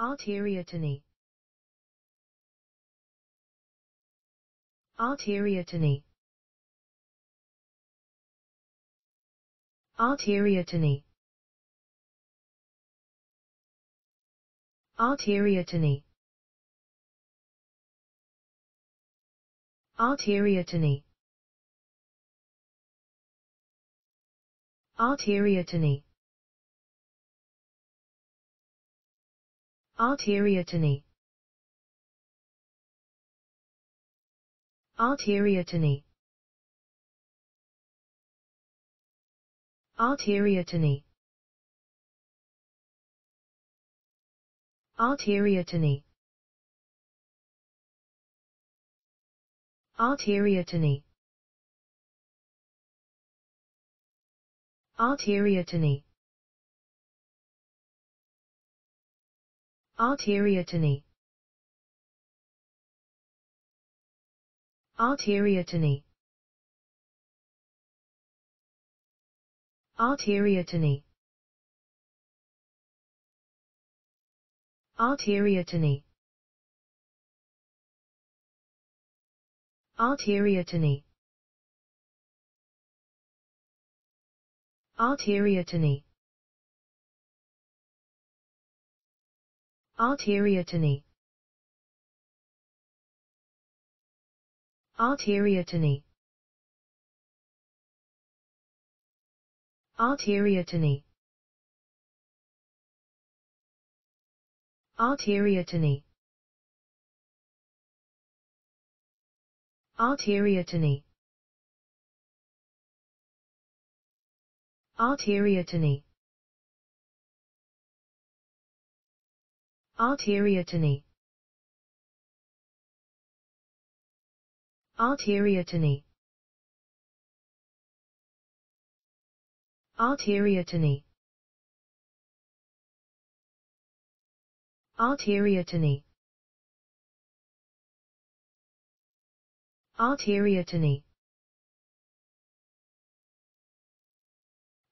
Arteriotony. Arteriotony. Arteriotony. Arteriotony. Arteriotony. Arteriotony. Arteriotony. Arteriotony. Arteriotony. Arteriotony. Arteriotony. Arteriotony. Arteriotony. Arteriotony. Arteriotony. Arteriotony. Arteriotony. Arteriotony. Arteriotony. Arteriotony. Arteriotony. Arteriotony. Arteriotony. Arteriotony. Arteriotony. Arteriotony. Arteriotony. Arteriotony. Arteriotony.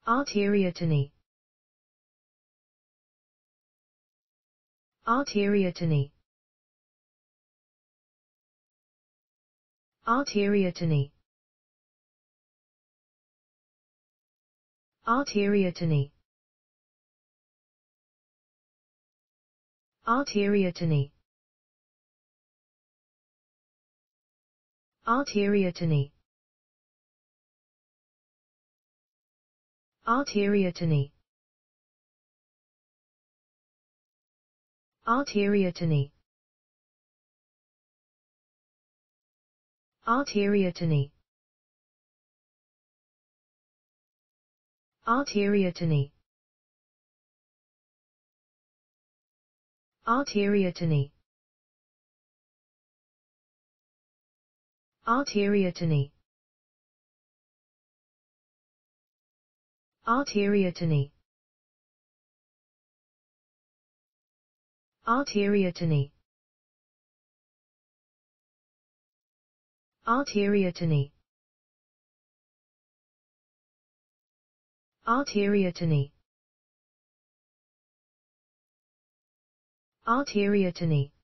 Arteriotony. Arteriotony. Arteriotony. Arteriotony. Arteriotony. Arteriotony. Arteriotony. Arteriotony. Arteriotony. Arteriotony. Arteriotony. Arteriotony. Arteriotony. Arteriotony. Arteriotony. Arteriotony. Arteriotony.